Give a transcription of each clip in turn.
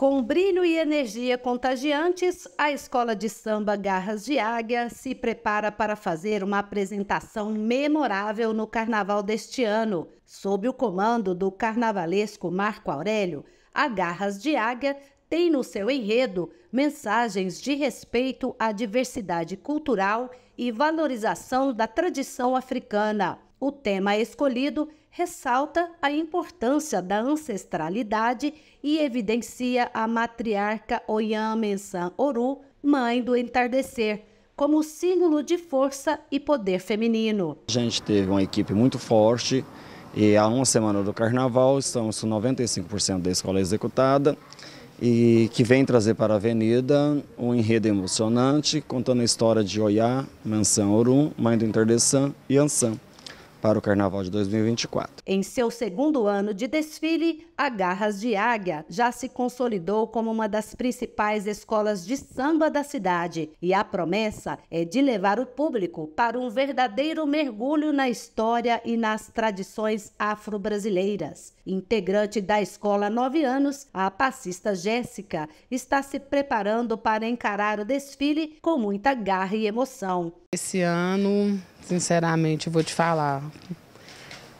Com brilho e energia contagiantes, a Escola de Samba Garras de Águia se prepara para fazer uma apresentação memorável no carnaval deste ano. Sob o comando do carnavalesco Marco Aurélio, a Garras de Águia tem no seu enredo mensagens de respeito à diversidade cultural e valorização da tradição africana. O tema escolhido ressalta a importância da ancestralidade e evidencia a matriarca Oyamensan Oru, mãe do entardecer, como símbolo de força e poder feminino. A gente teve uma equipe muito forte e há uma semana do carnaval estamos com 95% da escola executada e que vem trazer para a avenida um enredo emocionante contando a história de Oiá, Mansan Orum, mãe do entardecer e Ansan para o Carnaval de 2024. Em seu segundo ano de desfile, a Garras de Águia já se consolidou como uma das principais escolas de samba da cidade e a promessa é de levar o público para um verdadeiro mergulho na história e nas tradições afro-brasileiras. Integrante da escola há nove anos, a passista Jéssica está se preparando para encarar o desfile com muita garra e emoção. Esse ano Sinceramente, vou te falar.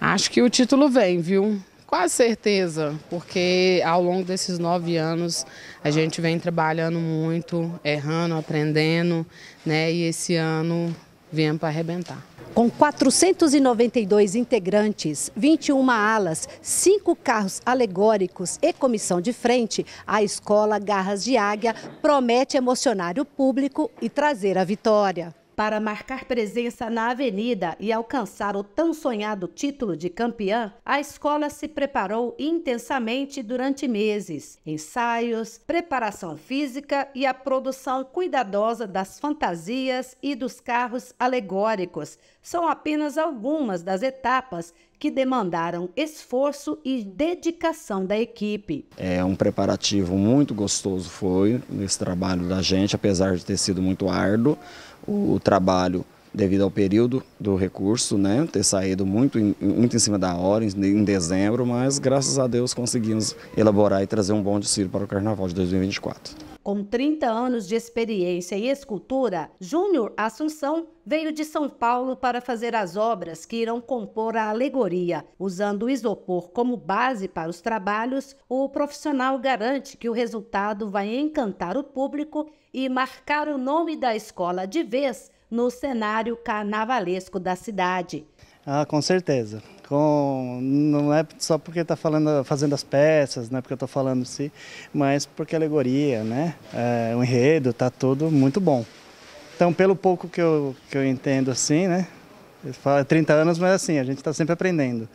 Acho que o título vem, viu? Quase certeza, porque ao longo desses nove anos a gente vem trabalhando muito, errando, aprendendo, né? E esse ano viemos para arrebentar. Com 492 integrantes, 21 alas, 5 carros alegóricos e comissão de frente, a escola Garras de Águia promete emocionar o público e trazer a vitória para marcar presença na Avenida e alcançar o tão sonhado título de campeã, a escola se preparou intensamente durante meses. Ensaios, preparação física e a produção cuidadosa das fantasias e dos carros alegóricos são apenas algumas das etapas que demandaram esforço e dedicação da equipe. É um preparativo muito gostoso foi nesse trabalho da gente, apesar de ter sido muito árduo, o, o trabalho devido ao período do recurso, né, ter saído muito, muito em cima da hora, em, dezembro, mas graças a Deus conseguimos elaborar e trazer um bom desfile para o Carnaval de 2024. Com 30 anos de experiência em escultura, Júnior Assunção veio de São Paulo para fazer as obras que irão compor a alegoria. Usando o isopor como base para os trabalhos, o profissional garante que o resultado vai encantar o público e marcar o nome da escola de vez no cenário carnavalesco da cidade. Ah, com certeza. Com, não é só porque está falando, fazendo as peças, não é porque eu estou falando assim, mas porque a alegoria, né? É, o enredo, está tudo muito bom. Então, pelo pouco que eu, que eu entendo assim, né? Fala é 30 anos, mas assim, a gente está sempre aprendendo.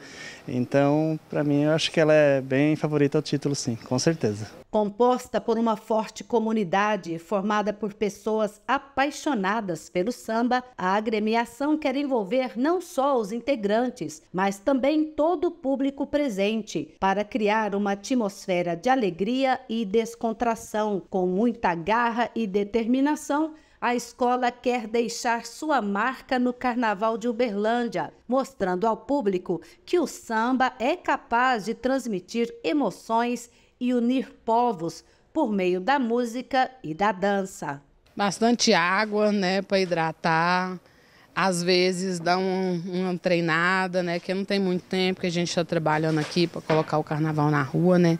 Então, para mim, eu acho que ela é bem favorita ao título, sim, com certeza composta por uma forte comunidade formada por pessoas apaixonadas pelo samba, a agremiação quer envolver não só os integrantes, mas também todo o público presente, para criar uma atmosfera de alegria e descontração. Com muita garra e determinação, a escola quer deixar sua marca no Carnaval de Uberlândia, mostrando ao público que o samba é capaz de transmitir emoções e unir povos por meio da música e da dança. Bastante água, né, para hidratar. Às vezes dá um, uma treinada, né, que não tem muito tempo que a gente está trabalhando aqui para colocar o carnaval na rua, né.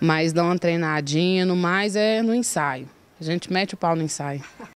Mas dá uma treinadinha, no mais é no ensaio. A gente mete o pau no ensaio.